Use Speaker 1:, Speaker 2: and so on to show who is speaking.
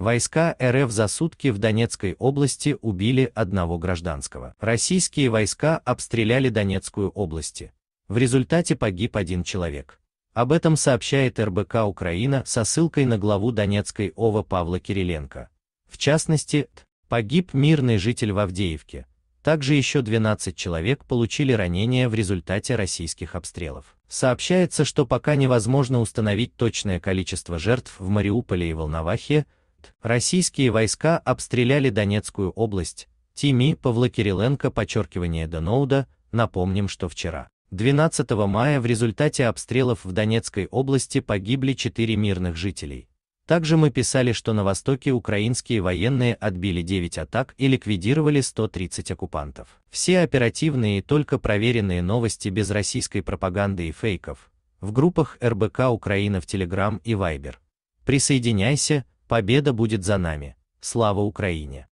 Speaker 1: Войска РФ за сутки в Донецкой области убили одного гражданского. Российские войска обстреляли Донецкую область. В результате погиб один человек. Об этом сообщает РБК Украина со ссылкой на главу Донецкой ОВА Павла Кириленко. В частности, погиб мирный житель в Авдеевке. Также еще 12 человек получили ранения в результате российских обстрелов. Сообщается, что пока невозможно установить точное количество жертв в Мариуполе и Волновахе, Российские войска обстреляли Донецкую область. Тими Павла Павлокириленко подчеркивание Доноуда, напомним, что вчера, 12 мая в результате обстрелов в Донецкой области погибли 4 мирных жителей. Также мы писали, что на востоке украинские военные отбили 9 атак и ликвидировали 130 оккупантов. Все оперативные и только проверенные новости без российской пропаганды и фейков. В группах РБК Украина в Телеграм и Вайбер. Присоединяйся, Победа будет за нами. Слава Украине!